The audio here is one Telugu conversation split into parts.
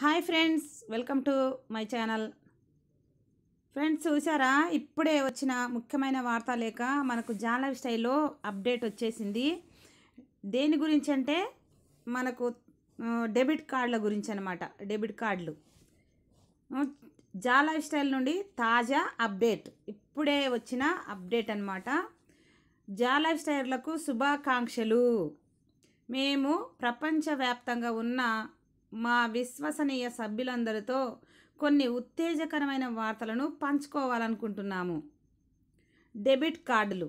hi friends welcome to my channel friends చూసారా ఇప్పుడే వచ్చిన ముఖ్యమైన వార్త లేక మనకు లైఫ్ స్టైల్లో అప్డేట్ వచ్చేసింది దేని గురించి అంటే మనకు డెబిట్ కార్డుల గురించి అనమాట డెబిట్ కార్డులు లైఫ్ స్టైల్ నుండి తాజా అప్డేట్ ఇప్పుడే వచ్చిన అప్డేట్ అనమాట లైఫ్ స్టైల్లకు శుభాకాంక్షలు మేము ప్రపంచవ్యాప్తంగా ఉన్న మా విశ్వసనీయ సభ్యులందరితో కొన్ని ఉత్తేజకరమైన వార్తలను పంచుకోవాలనుకుంటున్నాము డెబిట్ కార్డులు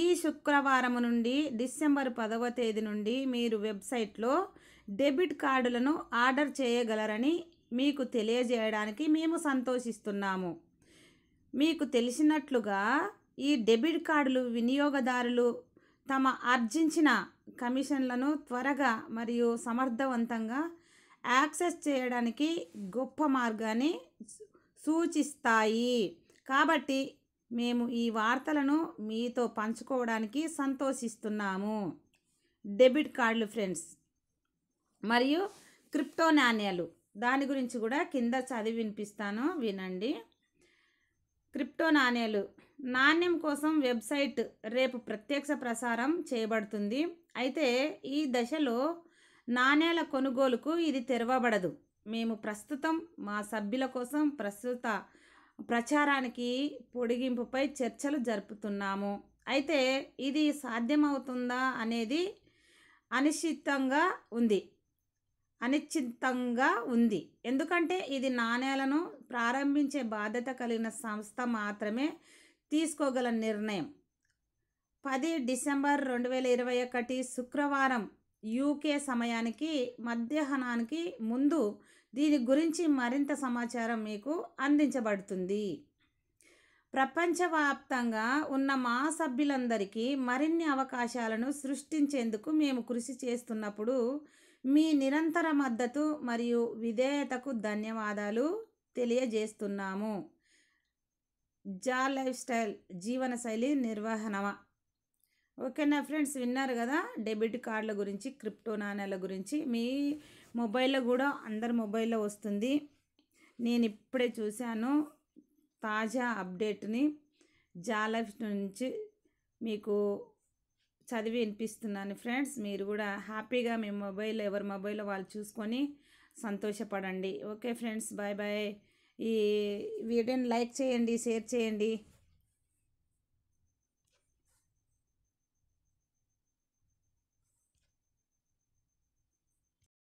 ఈ శుక్రవారం నుండి డిసెంబర్ పదవ తేదీ నుండి మీరు వెబ్సైట్లో డెబిట్ కార్డులను ఆర్డర్ చేయగలరని మీకు తెలియజేయడానికి మేము సంతోషిస్తున్నాము మీకు తెలిసినట్లుగా ఈ డెబిట్ కార్డులు వినియోగదారులు తమ ఆర్జించిన కమిషన్లను త్వరగా మరియు సమర్థవంతంగా యాక్సెస్ చేయడానికి గొప్ప మార్గాన్ని సూచిస్తాయి కాబట్టి మేము ఈ వార్తలను మీతో పంచుకోవడానికి సంతోషిస్తున్నాము డెబిట్ కార్డులు ఫ్రెండ్స్ మరియు క్రిప్టో నాణ్యాలు దాని గురించి కూడా కింద చదివి వినిపిస్తాను వినండి క్రిప్టో నాణ్యాలు నాణ్యం కోసం వెబ్సైట్ రేపు ప్రత్యక్ష ప్రసారం చేయబడుతుంది అయితే ఈ దశలో నాణేల కొనుగోలుకు ఇది తెరవబడదు మేము ప్రస్తుతం మా సభ్యుల కోసం ప్రస్తుత ప్రచారానికి పొడిగింపుపై చర్చలు జరుపుతున్నాము అయితే ఇది సాధ్యమవుతుందా అనేది అనిశ్చితంగా ఉంది అనిశ్చితంగా ఉంది ఎందుకంటే ఇది నాణేలను ప్రారంభించే బాధ్యత కలిగిన సంస్థ మాత్రమే తీసుకోగల నిర్ణయం పది డిసెంబర్ రెండు వేల ఇరవై ఒకటి శుక్రవారం యూకే సమయానికి మధ్యాహ్నానికి ముందు దీని గురించి మరింత సమాచారం మీకు అందించబడుతుంది ప్రపంచవ్యాప్తంగా ఉన్న మా సభ్యులందరికీ మరిన్ని అవకాశాలను సృష్టించేందుకు మేము కృషి చేస్తున్నప్పుడు మీ నిరంతర మద్దతు మరియు విధేయతకు ధన్యవాదాలు తెలియజేస్తున్నాము జా లైఫ్ స్టైల్ జీవనశైలి నిర్వహణ ఓకేనా ఫ్రెండ్స్ విన్నారు కదా డెబిట్ కార్డుల గురించి క్రిప్టో నాణ్యాల గురించి మీ మొబైల్లో కూడా అందరి మొబైల్లో వస్తుంది నేను ఇప్పుడే చూశాను తాజా అప్డేట్ని జాలఫ్ నుంచి మీకు చదివి వినిపిస్తున్నాను ఫ్రెండ్స్ మీరు కూడా హ్యాపీగా మీ మొబైల్ ఎవరి మొబైల్లో వాళ్ళు చూసుకొని సంతోషపడండి ఓకే ఫ్రెండ్స్ బాయ్ బాయ్ ఈ వీడియోని లైక్ చేయండి షేర్ చేయండి